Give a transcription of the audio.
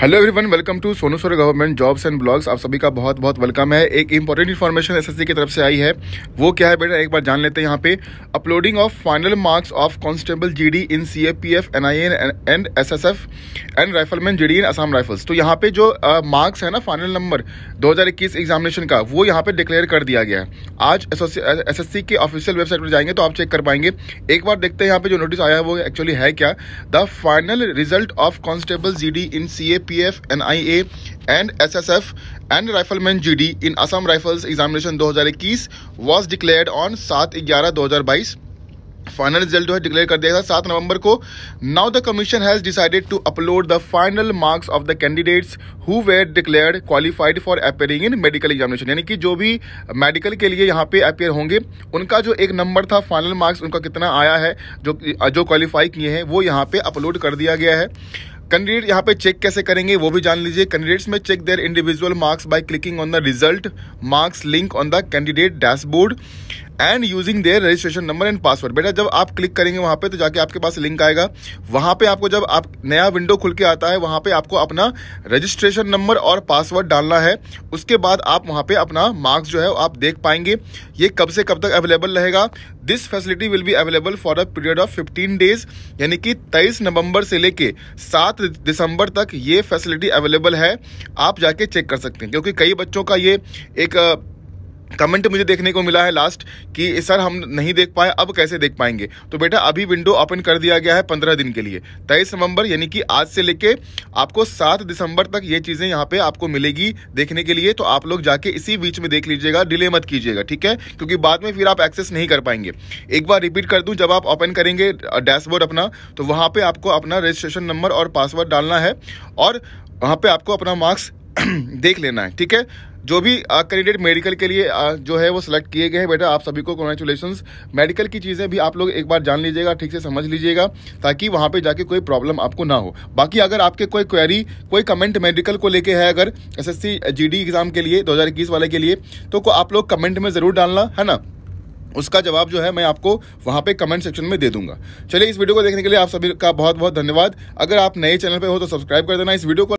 hello everyone welcome to Sonu सोरे government jobs and blogs आप सभी का बहुत बहुत वेलकम है एक इंपॉर्टेंट इन्फॉर्मेशन एसएससी की तरफ से आई है वो क्या है बेटा एक बार जान लेते हैं यहाँ पे uploading of final marks of constable GD in CAPF NIN and SSF and rifleman G in Assam rifles तो यहाँ पे जो मार्क्स uh, है ना फाइनल नंबर दो एग्जामिनेशन का वो यहाँ पे डिक्लेयर कर दिया गया है आज एस एस के ऑफिशियल वेबसाइट पर जाएंगे तो आप चेक कर पाएंगे एक बार देखते हैं यहाँ पे जो नोटिस आया है वो एक्चुअली है क्या the final result of constable G in C CPF NIA and SSF and rifleman GD in Assam rifles examination 2021 was declared on 7 ग्यारह 2022 फाइनल रिजल्ट जो है डिक्लेयर कर दिया था सात नवंबर को now the commission has decided to upload the final marks of the candidates who were declared qualified for appearing in medical examination यानी कि जो भी मेडिकल के लिए यहाँ पे अपेयर होंगे उनका जो एक नंबर था फाइनल मार्क्स उनका कितना आया है जो जो क्वालिफाई किए हैं वो यहाँ पे अपलोड कर दिया गया है कैंडिडेट यहाँ पे चेक कैसे करेंगे वो भी जान लीजिए candidates may check their individual marks by clicking on the result marks link on the candidate dashboard and using their registration number and password बेटा जब आप क्लिक करेंगे वहाँ पे तो जाके आपके पास लिंक आएगा वहाँ पे आपको जब आप नया विंडो खुल के आता है वहाँ पे आपको अपना रजिस्ट्रेशन नंबर और पासवर्ड डालना है उसके बाद आप वहाँ पे अपना मार्क्स जो है आप देख पाएंगे ये कब से कब तक अवेलेबल रहेगा this facility will be available for a period of fifteen days यानी कि तेईस नवंबर से लेके सात दिसंबर तक ये फैसिलिटी अवेलेबल है आप जाके चेक कर सकते हैं क्योंकि कई बच्चों का ये एक कमेंट मुझे देखने को मिला है लास्ट कि सर हम नहीं देख पाए अब कैसे देख पाएंगे तो बेटा अभी विंडो ओपन कर दिया गया है पंद्रह दिन के लिए तेईस नवंबर यानी कि आज से लेके आपको सात दिसंबर तक ये चीज़ें यहाँ पे आपको मिलेगी देखने के लिए तो आप लोग जाके इसी बीच में देख लीजिएगा डिले मत कीजिएगा ठीक है क्योंकि बाद में फिर आप एक्सेस नहीं कर पाएंगे एक बार रिपीट कर दूँ जब आप ओपन करेंगे डैशबोर्ड अपना तो वहाँ पर आपको अपना रजिस्ट्रेशन नंबर और पासवर्ड डालना है और वहाँ पर आपको अपना मार्क्स देख लेना है ठीक है जो भी कैंडिडेट मेडिकल के लिए आ, जो है वो सिलेक्ट किए गए हैं बेटा आप सभी को कॉन्ग्रेचुलेशन मेडिकल की चीज़ें भी आप लोग एक बार जान लीजिएगा ठीक से समझ लीजिएगा ताकि वहाँ पर जाके कोई प्रॉब्लम आपको ना हो बाकी अगर आपके कोई क्वेरी कोई कमेंट मेडिकल को लेके है अगर एस एस एग्ज़ाम के लिए दो वाले के लिए तो आप लोग कमेंट में ज़रूर डालना है ना उसका जवाब जो है मैं आपको वहाँ पे कमेंट सेक्शन में दे दूंगा चलिए इस वीडियो को देखने के लिए आप सभी का बहुत बहुत धन्यवाद अगर आप नए चैनल पे हो तो सब्सक्राइब कर देना इस वीडियो को